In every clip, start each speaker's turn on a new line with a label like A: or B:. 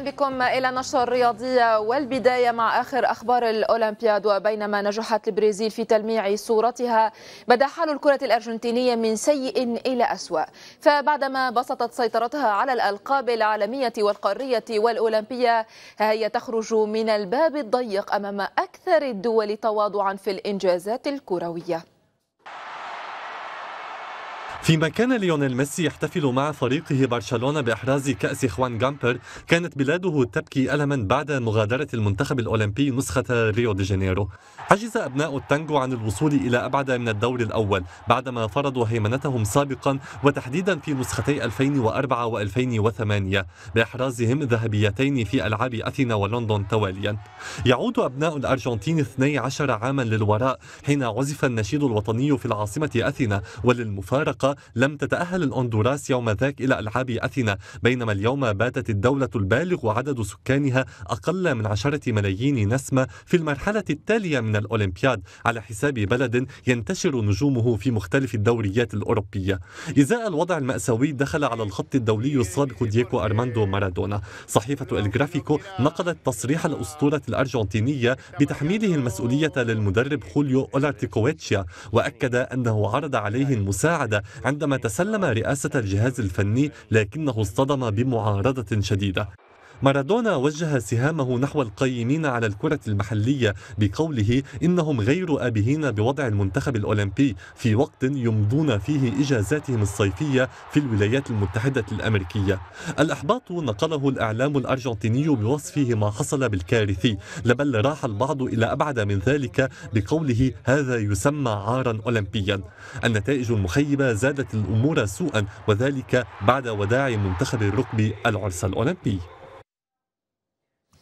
A: اهلا بكم الى النشره الرياضيه والبدايه مع اخر اخبار الاولمبياد وبينما نجحت البرازيل في تلميع صورتها بدا حال الكره الارجنتينيه من سيء الى اسوا فبعدما بسطت سيطرتها على الالقاب العالميه والقاريه والاولمبيه هي تخرج من الباب الضيق امام اكثر الدول تواضعا في الانجازات الكرويه
B: فيما كان ليونيل ميسي يحتفل مع فريقه برشلونة بإحراز كأس خوان جامبر كانت بلاده تبكي ألما بعد مغادرة المنتخب الأولمبي نسخة ريو دي جانيرو عجز أبناء التانجو عن الوصول إلى أبعد من الدور الأول بعدما فرضوا هيمنتهم سابقا وتحديدا في نسختي 2004 و2008 بإحرازهم ذهبيتين في ألعاب أثينا ولندن تواليا يعود أبناء الأرجنتين 12 عاما للوراء حين عزف النشيد الوطني في العاصمة أثينا وللمفارقة لم تتأهل الأندوراس يوم ذاك إلى ألعاب أثينا بينما اليوم باتت الدولة البالغ عدد سكانها أقل من عشرة ملايين نسمة في المرحلة التالية من الأولمبياد على حساب بلد ينتشر نجومه في مختلف الدوريات الأوروبية إزاء الوضع المأساوي دخل على الخط الدولي السابق ديكو أرماندو مارادونا صحيفة الجرافيكو نقلت تصريح الأسطورة الأرجنتينية بتحميله المسؤولية للمدرب خوليو أولارتيكويتشيا وأكد أنه عرض عليه المساعدة عندما تسلم رئاسة الجهاز الفني لكنه اصطدم بمعارضة شديدة مارادونا وجه سهامه نحو القيمين على الكرة المحلية بقوله إنهم غير آبهين بوضع المنتخب الأولمبي في وقت يمضون فيه إجازاتهم الصيفية في الولايات المتحدة الأمريكية الإحباط نقله الإعلام الأرجنتيني بوصفه ما حصل بالكارثي لبل راح البعض إلى أبعد من ذلك بقوله هذا يسمى عارا أولمبيا النتائج المخيبة زادت الأمور سوءا وذلك بعد وداع منتخب الركبي العرس الأولمبي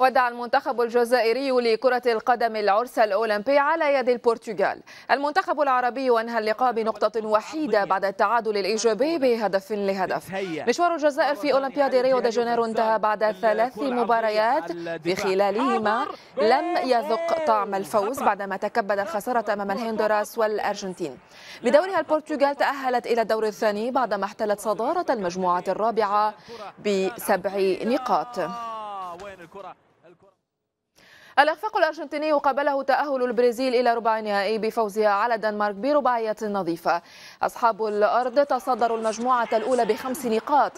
A: ودع المنتخب الجزائري لكرة القدم العرس الأولمبي على يد البرتغال المنتخب العربي أنهى اللقاء بنقطة وحيدة بعد التعادل الإيجابي بهدف لهدف مشوار الجزائر في أولمبياد ريو دي جانيرو انتهى بعد ثلاث مباريات بخلالهما آه، لم يذق طعم الفوز بعدما تكبد الخسارة أمام الهندوراس والأرجنتين بدورها البرتغال تأهلت إلى الدور الثاني بعدما احتلت صدارة المجموعة الرابعة بسبع نقاط
B: آه،
A: الإخفاق الأرجنتيني قابله تأهل البرازيل إلى ربع النهائي بفوزها على الدنمارك برباعية نظيفة أصحاب الأرض تصدروا المجموعة الأولى بخمس نقاط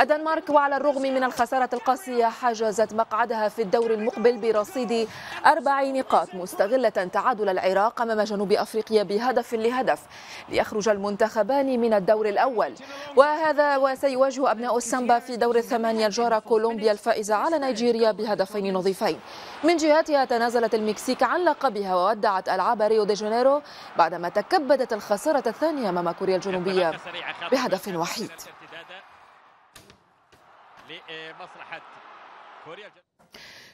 A: الدنمارك وعلى الرغم من الخسارة القاسية حجزت مقعدها في الدور المقبل برصيد أربع نقاط مستغلة تعادل العراق أمام جنوب أفريقيا بهدف لهدف ليخرج المنتخبان من الدور الأول وهذا وسيواجه أبناء السامبا في دور الثمانية الجارة كولومبيا الفائزة على نيجيريا بهدفين نظيفين من جهة ساعتها تنازلت المكسيك عن لقبها وودعت ألعاب ريو دي جانيرو بعدما تكبدت الخسارة الثانية أمام كوريا الجنوبية بهدف وحيد في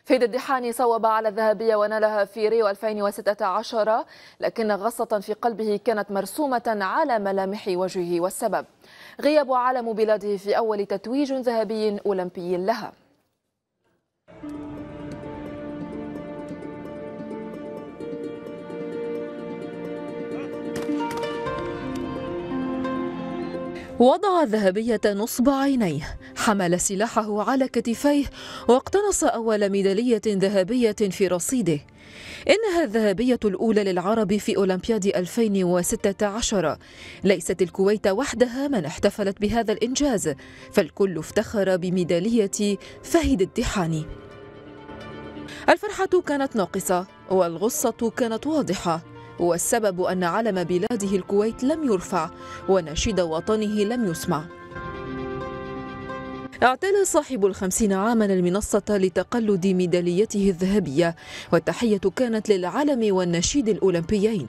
A: فيد الدحاني صوب على الذهبية ونالها في ريو 2016 لكن غصة في قلبه كانت مرسومة على ملامح وجهه والسبب غياب عالم بلاده في أول تتويج ذهبي أولمبي لها وضع ذهبية نصب عينيه حمل سلاحه على كتفيه واقتنص أول ميدالية ذهبية في رصيده إنها الذهبية الأولى للعرب في أولمبياد 2016 ليست الكويت وحدها من احتفلت بهذا الإنجاز فالكل افتخر بميدالية فهد التحاني الفرحة كانت ناقصة والغصة كانت واضحة والسبب أن علم بلاده الكويت لم يرفع ونشيد وطنه لم يسمع اعتلى صاحب الخمسين عاما المنصة لتقلد ميداليته الذهبية والتحية كانت للعلم والنشيد الأولمبيين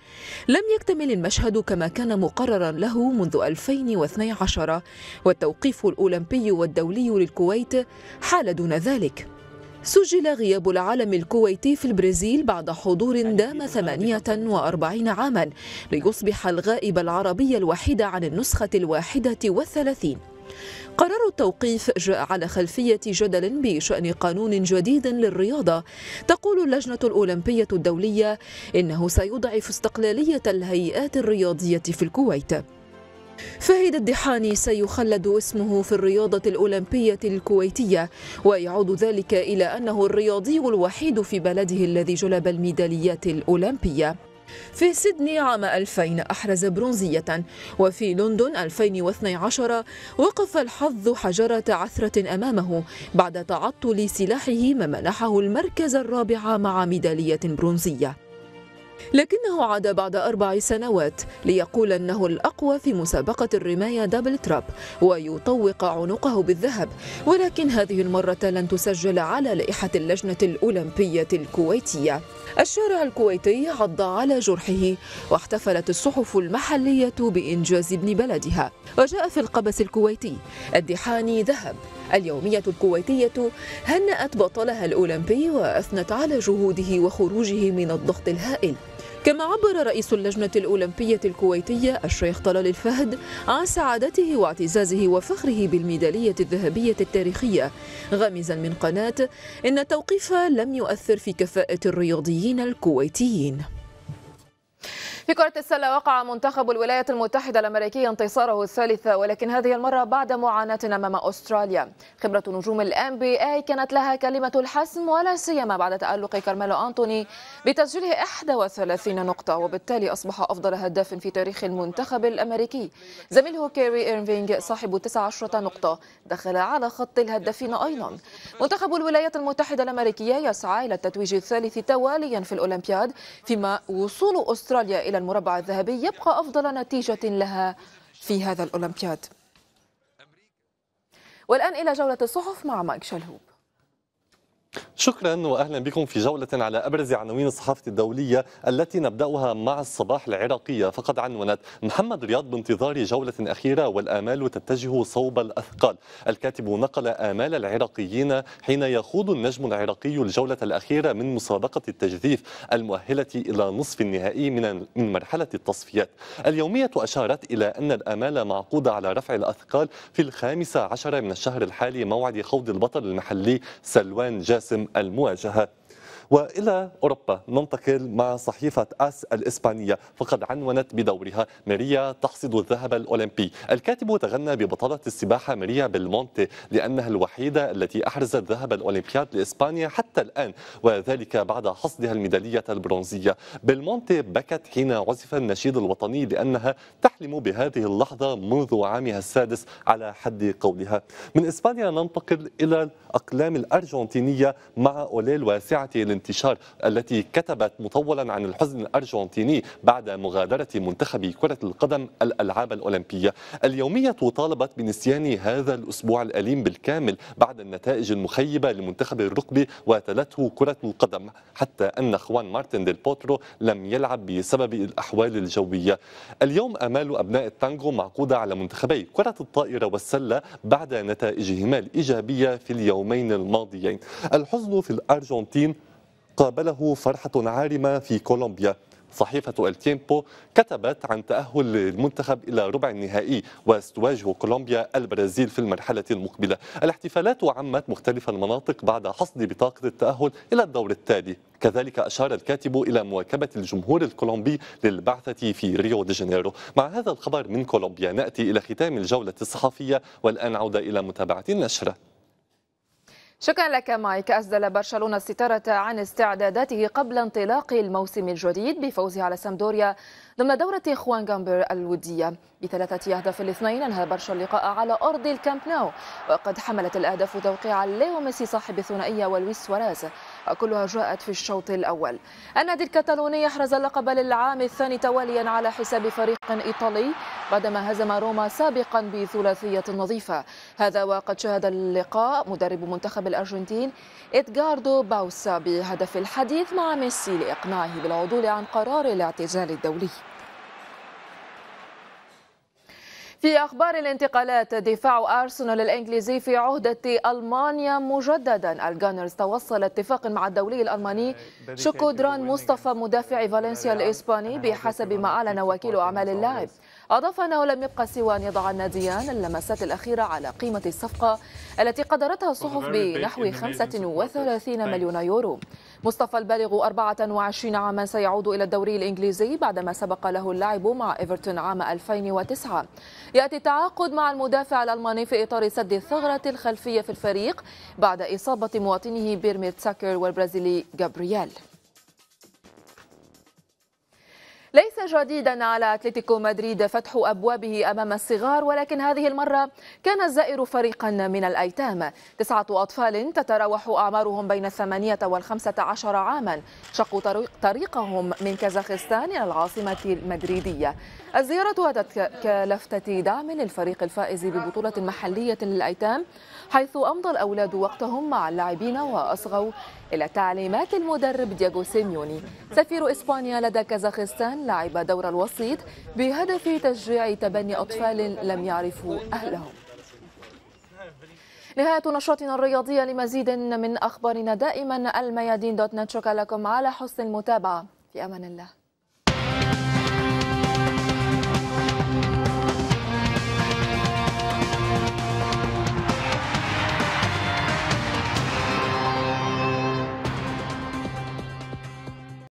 A: لم يكتمل المشهد كما كان مقررا له منذ 2012 والتوقيف الأولمبي والدولي للكويت حال دون ذلك سجل غياب العلم الكويتي في البرازيل بعد حضور دام 48 عاما ليصبح الغائب العربي الوحيد عن النسخة الواحدة والثلاثين قرار التوقيف جاء على خلفية جدل بشأن قانون جديد للرياضة تقول اللجنة الأولمبية الدولية إنه سيضعف استقلالية الهيئات الرياضية في الكويت فهد الدحاني سيخلد اسمه في الرياضة الأولمبية الكويتية ويعود ذلك إلى أنه الرياضي الوحيد في بلده الذي جلب الميداليات الأولمبية في سيدني عام 2000 أحرز برونزية وفي لندن 2012 وقف الحظ حجرة عثرة أمامه بعد تعطل سلاحه ما منحه المركز الرابع مع ميدالية برونزية لكنه عاد بعد أربع سنوات ليقول أنه الأقوى في مسابقة الرماية دبل تراب ويطوق عنقه بالذهب ولكن هذه المرة لن تسجل على لائحة اللجنة الأولمبية الكويتية الشارع الكويتي عض على جرحه واحتفلت الصحف المحلية بإنجاز ابن بلدها وجاء في القبس الكويتي الدحاني ذهب اليومية الكويتية هنأت بطلها الأولمبي وأثنت على جهوده وخروجه من الضغط الهائل كما عبر رئيس اللجنة الأولمبية الكويتية الشيخ طلال الفهد عن سعادته واعتزازه وفخره بالميدالية الذهبية التاريخية غامزا من قناة إن التوقيف لم يؤثر في كفاءة الرياضيين الكويتيين في كرة السلة وقع منتخب الولايات المتحدة الأمريكية انتصاره الثالث ولكن هذه المرة بعد معاناة أمام أستراليا خبرة نجوم الان بي اي كانت لها كلمة الحسم ولا سيما بعد تألق كارميلو أنتوني بتسجيله 31 نقطة وبالتالي أصبح أفضل هداف في تاريخ المنتخب الأمريكي زميله كيري إيرفينج صاحب 19 نقطة دخل على خط الهدافين أيضا منتخب الولايات المتحدة الأمريكية يسعى إلى التتويج الثالث تواليا في الأولمبياد فيما وصول أستراليا إلى المربع الذهبي يبقى أفضل نتيجة لها في هذا الأولمبياد والآن إلى جولة الصحف مع مايك شلهوب
B: شكرا واهلا بكم في جوله على ابرز عناوين الصحافه الدوليه التي نبداها مع الصباح العراقيه فقد عنونت محمد رياض بانتظار جوله اخيره والامال تتجه صوب الاثقال الكاتب نقل امال العراقيين حين يخوض النجم العراقي الجوله الاخيره من مسابقه التجذيف المؤهله الى نصف النهائي من من مرحله التصفيات اليوميه اشارت الى ان الامال معقوده على رفع الاثقال في الخامسه عشر من الشهر الحالي موعد خوض البطل المحلي سلوان جاس حاسم المواجهه والى اوروبا ننتقل مع صحيفه اس الاسبانيه فقد عنونت بدورها ماريا تحصد الذهب الاولمبي الكاتب تغنى ببطله السباحه ماريا بالمونتي لانها الوحيده التي احرزت ذهب الاولمبياد لاسبانيا حتى الان وذلك بعد حصدها الميداليه البرونزيه بالمونتي بكت حين عزف النشيد الوطني لانها تحلم بهذه اللحظه منذ عامها السادس على حد قولها من اسبانيا ننتقل الى الاقلام الارجنتينيه مع اوليل واسعه الانتشار التي كتبت مطولا عن الحزن الأرجنتيني بعد مغادرة منتخب كرة القدم الألعاب الأولمبية اليومية طالبت بنسيان هذا الأسبوع الأليم بالكامل بعد النتائج المخيبة لمنتخب الركبي وتلته كرة القدم حتى أن خوان مارتن ديل بوترو لم يلعب بسبب الأحوال الجوية اليوم آمال أبناء التانجو معقودة على منتخبي كرة الطائرة والسلة بعد نتائجهما الإيجابية في اليومين الماضيين الحزن في الأرجنتين قابله فرحة عارمة في كولومبيا صحيفة التيمبو كتبت عن تأهل المنتخب إلى ربع النهائي وستواجه كولومبيا البرازيل في المرحلة المقبلة الاحتفالات عمت مختلف المناطق بعد حصد بطاقة التأهل إلى الدور التالي كذلك أشار الكاتب إلى مواكبة الجمهور الكولومبي للبعثة في ريو دي جانيرو مع هذا الخبر من كولومبيا نأتي إلى ختام الجولة الصحفية والآن عودة إلى متابعة النشرة
A: شكرا لك مايك أسدل برشلونة الستارة عن استعداداته قبل انطلاق الموسم الجديد بفوزه على سامدوريا ضمن دورة خوان جامبر الودية بثلاثة أهداف الاثنين أنهى برشا اللقاء على أرض الكامب نو وقد حملت الأهداف توقيع ليو ميسي صاحب الثنائية والويس سواريز وكلها جاءت في الشوط الأول النادي الكتالوني أحرز اللقب للعام الثاني تواليا على حساب فريق إيطالي بعدما هزم روما سابقا بثلاثية نظيفة هذا وقد شهد اللقاء مدرب منتخب الأرجنتين إدغاردو باوسا بهدف الحديث مع ميسي لإقناعه بالعدول عن قرار الاعتزال الدولي في أخبار الانتقالات دفاع أرسنال الإنجليزي في عهدة ألمانيا مجددا الجانرز توصل اتفاق مع الدولي الألماني آه، شكودران مصطفى مدافع فالنسيا الإسباني بحسب ما أعلن وكيل أعمال اللاعب أضاف أنه لم يبقى سوى أن يضع الناديان اللمسات الأخيرة على قيمة الصفقة التي قدرتها الصحف بنحو 35 مليون يورو مصطفى البالغ 24 عاما سيعود إلى الدوري الإنجليزي بعدما سبق له اللعب مع إيفرتون عام 2009 يأتي التعاقد مع المدافع الألماني في إطار سد الثغرة الخلفية في الفريق بعد إصابة مواطنه بيرميت ساكر والبرازيلي جابرييل جديدا على أتلتيكو مدريد فتح أبوابه أمام الصغار ولكن هذه المرة كان الزائر فريقا من الأيتام تسعة أطفال تتراوح أعمارهم بين الثمانية والخمسة عشر عاما شقوا طريقهم من كازاخستان إلى العاصمة المدريدية الزيارة أتت كلفتة دعم للفريق الفائز ببطولة محلية للأيتام حيث أمضى الأولاد وقتهم مع اللاعبين وأصغوا إلى تعليمات المدرب دياغو سيميوني سفير إسبانيا لدى كازاخستان لاعب لعب دور الوسيط بهدف تشجيع تبني أطفال لم يعرفوا أهلهم نهاية نشاطنا الرياضية لمزيد من أخبارنا دائما الميادين دوت نت شكرا لكم على حسن المتابعة في أمان الله